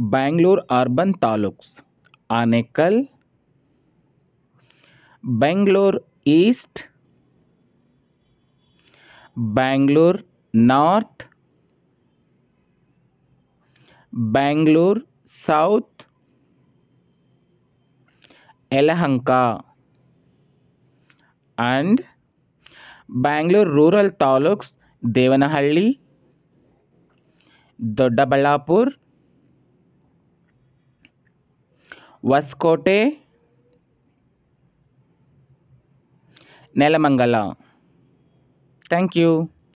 Bangalore urban taluks Anekal Bangalore east Bangalore north Bangalore south Yelahanka and Bangalore rural taluks Devanahalli Doddaballapur Hoskote Nelamangala thank you